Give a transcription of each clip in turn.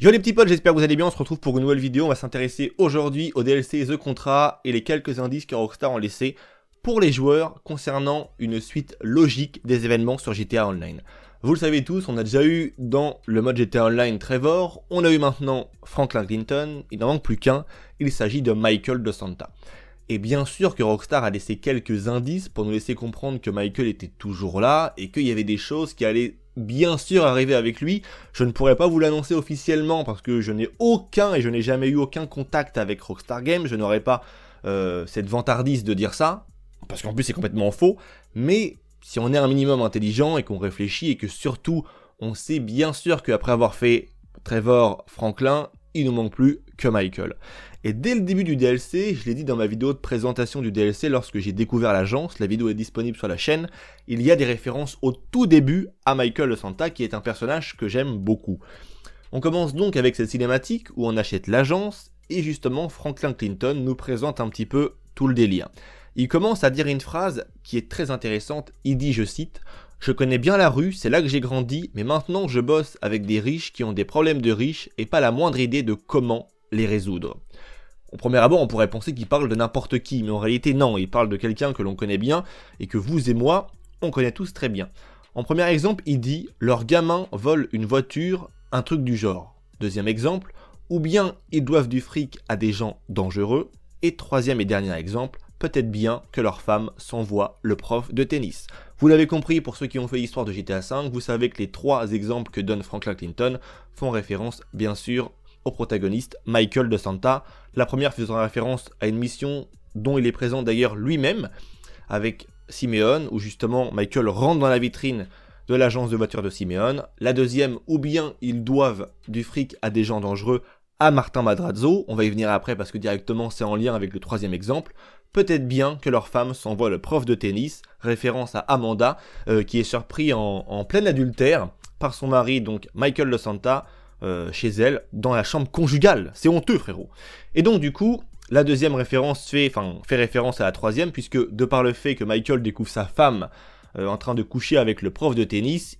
Yo les petits potes, j'espère que vous allez bien, on se retrouve pour une nouvelle vidéo, on va s'intéresser aujourd'hui au DLC The Contrat et les quelques indices que Rockstar ont laissés pour les joueurs concernant une suite logique des événements sur GTA Online. Vous le savez tous, on a déjà eu dans le mode GTA Online Trevor, on a eu maintenant Franklin Clinton, il n'en manque plus qu'un, il s'agit de Michael De Santa. Et bien sûr que Rockstar a laissé quelques indices pour nous laisser comprendre que Michael était toujours là et qu'il y avait des choses qui allaient bien sûr arriver avec lui. Je ne pourrais pas vous l'annoncer officiellement parce que je n'ai aucun et je n'ai jamais eu aucun contact avec Rockstar Games. Je n'aurais pas euh, cette vantardise de dire ça, parce qu'en plus c'est complètement faux. Mais si on est un minimum intelligent et qu'on réfléchit et que surtout on sait bien sûr qu'après avoir fait Trevor Franklin, il nous manque plus Michael. Et dès le début du DLC, je l'ai dit dans ma vidéo de présentation du DLC lorsque j'ai découvert l'agence, la vidéo est disponible sur la chaîne, il y a des références au tout début à Michael Santa qui est un personnage que j'aime beaucoup. On commence donc avec cette cinématique où on achète l'agence et justement Franklin Clinton nous présente un petit peu tout le délire. Il commence à dire une phrase qui est très intéressante, il dit je cite je connais bien la rue, c'est là que j'ai grandi, mais maintenant je bosse avec des riches qui ont des problèmes de riches et pas la moindre idée de comment les résoudre. Au premier abord, on pourrait penser qu'il parle de n'importe qui, mais en réalité non, il parle de quelqu'un que l'on connaît bien et que vous et moi, on connaît tous très bien. En premier exemple, il dit leur gamin vole une voiture, un truc du genre. Deuxième exemple, ou bien ils doivent du fric à des gens dangereux. Et troisième et dernier exemple, peut-être bien que leur femme s'envoie le prof de tennis. Vous l'avez compris, pour ceux qui ont fait l'histoire de GTA V, vous savez que les trois exemples que donne Franklin Clinton font référence bien sûr au protagoniste, Michael de Santa, la première faisant référence à une mission dont il est présent d'ailleurs lui-même, avec Simeon, où justement Michael rentre dans la vitrine de l'agence de voiture de Simeon, la deuxième, ou bien ils doivent du fric à des gens dangereux, à Martin Madrazo, on va y venir après parce que directement c'est en lien avec le troisième exemple, peut-être bien que leur femme s'envoie le prof de tennis, référence à Amanda, euh, qui est surpris en, en plein adultère par son mari, donc Michael De Santa, euh, chez elle, dans la chambre conjugale. C'est honteux, frérot. Et donc, du coup, la deuxième référence fait, fait référence à la troisième, puisque de par le fait que Michael découvre sa femme euh, en train de coucher avec le prof de tennis,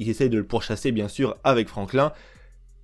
il essaye de le pourchasser, bien sûr, avec Franklin.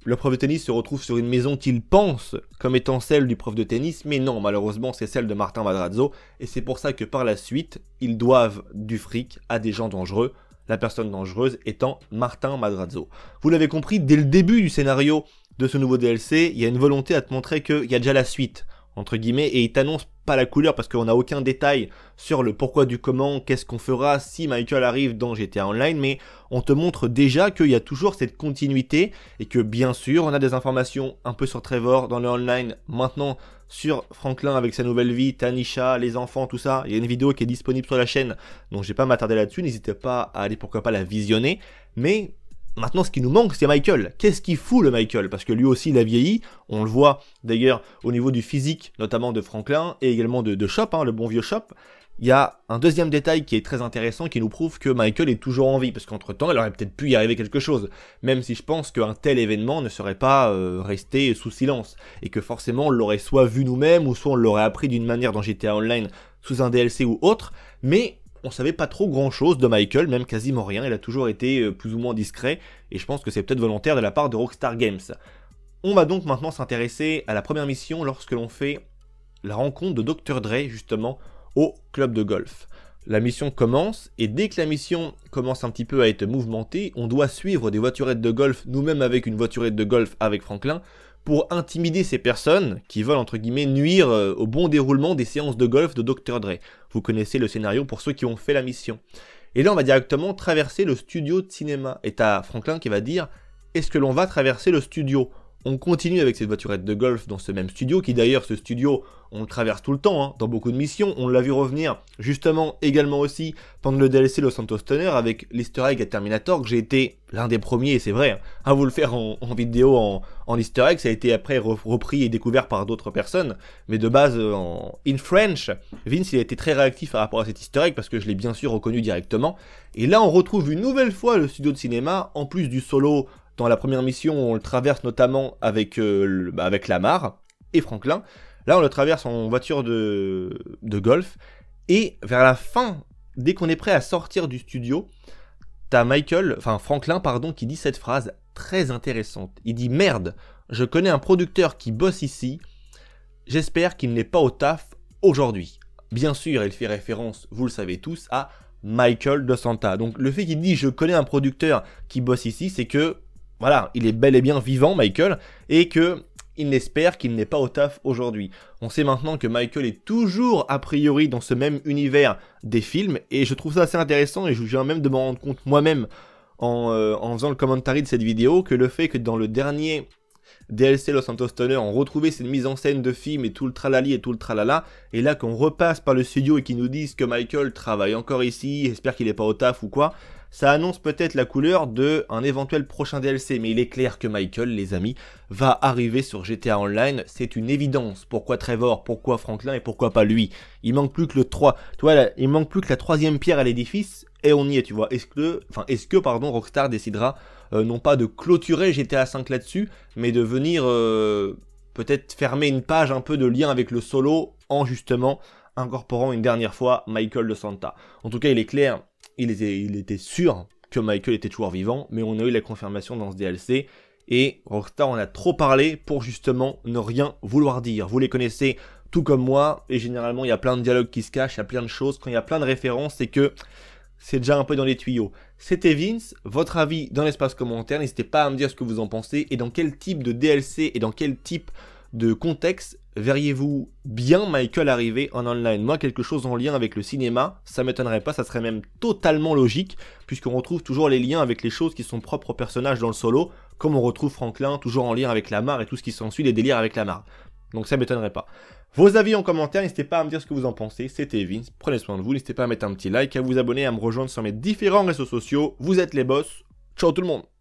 Le prof de tennis se retrouve sur une maison qu'il pense comme étant celle du prof de tennis, mais non, malheureusement, c'est celle de Martin Madrazzo, et c'est pour ça que par la suite, ils doivent du fric à des gens dangereux, la personne dangereuse étant Martin Madrazo. Vous l'avez compris, dès le début du scénario de ce nouveau DLC, il y a une volonté à te montrer qu'il y a déjà la suite entre guillemets, et il t'annonce pas la couleur parce qu'on n'a aucun détail sur le pourquoi du comment, qu'est-ce qu'on fera si Michael arrive dans GTA Online, mais on te montre déjà qu'il y a toujours cette continuité et que bien sûr on a des informations un peu sur Trevor dans le online maintenant sur Franklin avec sa nouvelle vie, Tanisha, les enfants, tout ça. Il y a une vidéo qui est disponible sur la chaîne, donc j'ai pas m'attarder là-dessus, n'hésitez pas à aller pourquoi pas la visionner. Mais Maintenant, ce qui nous manque, c'est Michael. Qu'est-ce qui fout le Michael Parce que lui aussi, il a vieilli. On le voit d'ailleurs au niveau du physique, notamment de Franklin et également de, de Shop, hein, le bon vieux Shop. Il y a un deuxième détail qui est très intéressant, qui nous prouve que Michael est toujours en vie, parce qu'entre temps, il aurait peut-être pu y arriver quelque chose, même si je pense qu'un tel événement ne serait pas euh, resté sous silence, et que forcément on l'aurait soit vu nous-mêmes, ou soit on l'aurait appris d'une manière dans GTA Online, sous un DLC ou autre, mais on savait pas trop grand chose de Michael, même quasiment rien, il a toujours été euh, plus ou moins discret, et je pense que c'est peut-être volontaire de la part de Rockstar Games. On va donc maintenant s'intéresser à la première mission lorsque l'on fait la rencontre de Dr. Dre justement au club de golf. La mission commence et dès que la mission commence un petit peu à être mouvementée, on doit suivre des voiturettes de golf nous-mêmes avec une voiturette de golf avec Franklin pour intimider ces personnes qui veulent entre guillemets nuire euh, au bon déroulement des séances de golf de Dr. Dre. Vous connaissez le scénario pour ceux qui ont fait la mission. Et là, on va directement traverser le studio de cinéma. Et t'as Franklin qui va dire Est-ce que l'on va traverser le studio on continue avec cette voiturette de golf dans ce même studio, qui d'ailleurs, ce studio, on traverse tout le temps, hein, dans beaucoup de missions. On l'a vu revenir, justement, également aussi, pendant le DLC Los Santos Tonnerre, avec l'easter à Terminator, que j'ai été l'un des premiers, c'est vrai, hein, à vous le faire en, vidéo, en, en, easter Ça a été après repris et découvert par d'autres personnes, mais de base, euh, en in French, Vince, il a été très réactif par rapport à cet easter parce que je l'ai bien sûr reconnu directement. Et là, on retrouve une nouvelle fois le studio de cinéma, en plus du solo dans la première mission, on le traverse notamment avec, euh, bah, avec Lamar et Franklin. Là, on le traverse en voiture de, de golf. Et vers la fin, dès qu'on est prêt à sortir du studio, t'as Michael, enfin Franklin, pardon, qui dit cette phrase très intéressante. Il dit Merde, je connais un producteur qui bosse ici. J'espère qu'il n'est pas au taf aujourd'hui. Bien sûr, il fait référence, vous le savez tous, à Michael De Santa. Donc le fait qu'il dit je connais un producteur qui bosse ici, c'est que voilà, il est bel et bien vivant, Michael, et que il espère qu'il n'est pas au taf aujourd'hui. On sait maintenant que Michael est toujours a priori dans ce même univers des films, et je trouve ça assez intéressant, et je viens même de me rendre compte moi-même euh, en, faisant le commentary de cette vidéo, que le fait que dans le dernier DLC Los Santos Tonner, on retrouvait cette mise en scène de film et tout le tralali et tout le tralala, et là qu'on repasse par le studio et qu'ils nous disent que Michael travaille encore ici, espère qu'il n'est pas au taf ou quoi, ça annonce peut-être la couleur de un éventuel prochain DLC, mais il est clair que Michael, les amis, va arriver sur GTA Online, c'est une évidence. Pourquoi Trevor, pourquoi Franklin et pourquoi pas lui Il manque plus que le 3, tu vois, il manque plus que la troisième pierre à l'édifice et on y est, tu vois. Est-ce que, enfin, est-ce que, pardon, Rockstar décidera euh, non pas de clôturer GTA 5 là-dessus, mais de venir euh, peut-être fermer une page un peu de lien avec le solo en justement incorporant une dernière fois Michael de Santa. En tout cas, il est clair il était, sûr que Michael était toujours vivant, mais on a eu la confirmation dans ce DLC. Et retard on a trop parlé pour justement ne rien vouloir dire. Vous les connaissez tout comme moi, et généralement il y a plein de dialogues qui se cachent, il y a plein de choses, quand il y a plein de références, c'est que c'est déjà un peu dans les tuyaux. C'était Vince, votre avis dans l'espace commentaire, n'hésitez pas à me dire ce que vous en pensez, et dans quel type de DLC, et dans quel type de contexte verriez-vous bien Michael arriver en online Moi, quelque chose en lien avec le cinéma, ça m'étonnerait pas, ça serait même totalement logique, puisqu'on retrouve toujours les liens avec les choses qui sont propres au personnage dans le solo, comme on retrouve Franklin toujours en lien avec la Lamar et tout ce qui s'ensuit, les délires avec la Lamar. Donc ça m'étonnerait pas. Vos avis en commentaire, n'hésitez pas à me dire ce que vous en pensez. C'était Vince, prenez soin de vous, n'hésitez pas à mettre un petit like, à vous abonner, à me rejoindre sur mes différents réseaux sociaux. Vous êtes les boss, ciao tout le monde